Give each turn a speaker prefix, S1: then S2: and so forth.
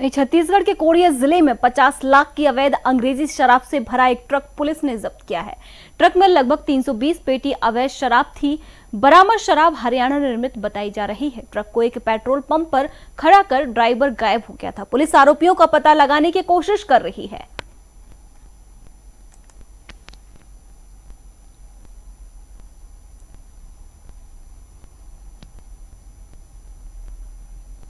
S1: वहीं छत्तीसगढ़ के कोरिया जिले में 50 लाख की अवैध अंग्रेजी शराब से भरा एक ट्रक पुलिस ने जब्त किया है ट्रक में लगभग 320 पेटी अवैध शराब थी बरामद शराब हरियाणा निर्मित बताई जा रही है ट्रक को एक पेट्रोल पंप पर खड़ा कर ड्राइवर गायब हो गया था पुलिस आरोपियों का पता लगाने की कोशिश कर रही है